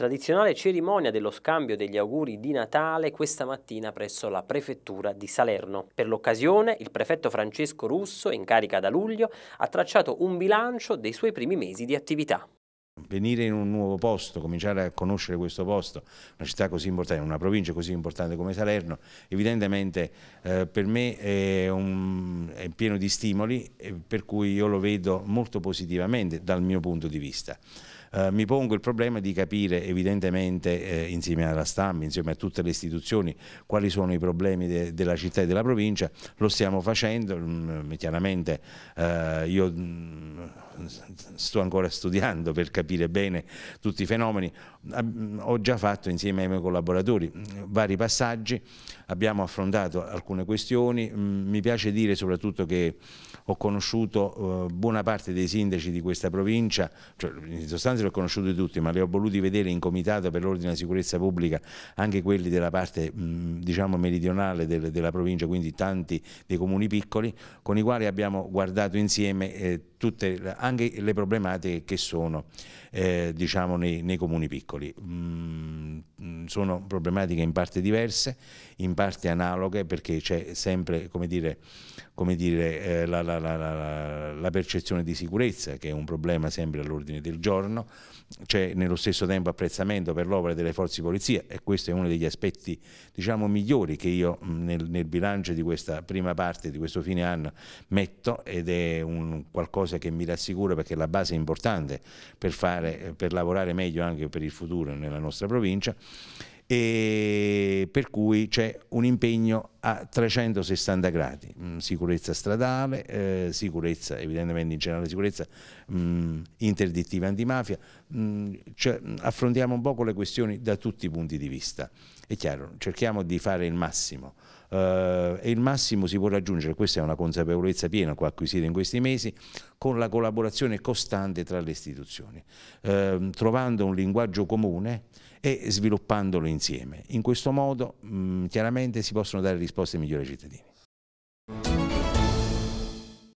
Tradizionale cerimonia dello scambio degli auguri di Natale questa mattina presso la prefettura di Salerno. Per l'occasione il prefetto Francesco Russo, in carica da luglio, ha tracciato un bilancio dei suoi primi mesi di attività venire in un nuovo posto, cominciare a conoscere questo posto, una città così importante, una provincia così importante come Salerno, evidentemente eh, per me è, un, è, pieno di stimoli per cui io lo vedo molto positivamente dal mio punto di vista. Eh, mi pongo il problema di capire evidentemente eh, insieme alla stampa, insieme a tutte le istituzioni quali sono i problemi de della città e della provincia, lo stiamo facendo, mh, mm, chiaramente eh, io mm, sto ancora studiando per capire bene tutti i fenomeni, ho già fatto insieme ai miei collaboratori vari passaggi, abbiamo affrontato alcune questioni, mi piace dire soprattutto che ho conosciuto eh, buona parte dei sindaci di questa provincia, cioè in sostanza li ho conosciuti tutti, ma li ho voluti vedere in comitato per l'ordine e la sicurezza pubblica anche quelli della parte diciamo meridionale della provincia, quindi tanti dei comuni piccoli, con i quali abbiamo guardato insieme eh, tutte le anche le problematiche che sono eh, diciamo, nei, nei, comuni piccoli. Mm, sono problematiche in parte diverse, in parte analoghe perché c'è sempre come dire, come dire, eh, la, la, la, la, percezione di sicurezza che è un problema sempre all'ordine del giorno, c'è nello stesso tempo apprezzamento per l'opera delle forze di polizia e questo è uno degli aspetti diciamo, migliori che io nel, nel bilancio di questa prima parte, di questo fine anno metto ed è un qualcosa che mi rassicura perché la base è importante per, fare, per lavorare meglio anche per il futuro nella nostra provincia e per cui c'è un impegno a 360 gradi, mm, sicurezza stradale, eh, sicurezza, evidentemente in generale sicurezza, mh, mm, interdittiva antimafia, mh, mm, cioè, affrontiamo un po' le questioni da tutti i punti di vista, è chiaro, cerchiamo di fare il massimo. Uh, e il massimo si può raggiungere, questa è una consapevolezza piena che ho acquisito in questi mesi, con la collaborazione costante tra le istituzioni, uh, trovando un linguaggio comune e sviluppandolo insieme. In questo modo mh, chiaramente si possono dare risposte risposte migliori ai cittadini.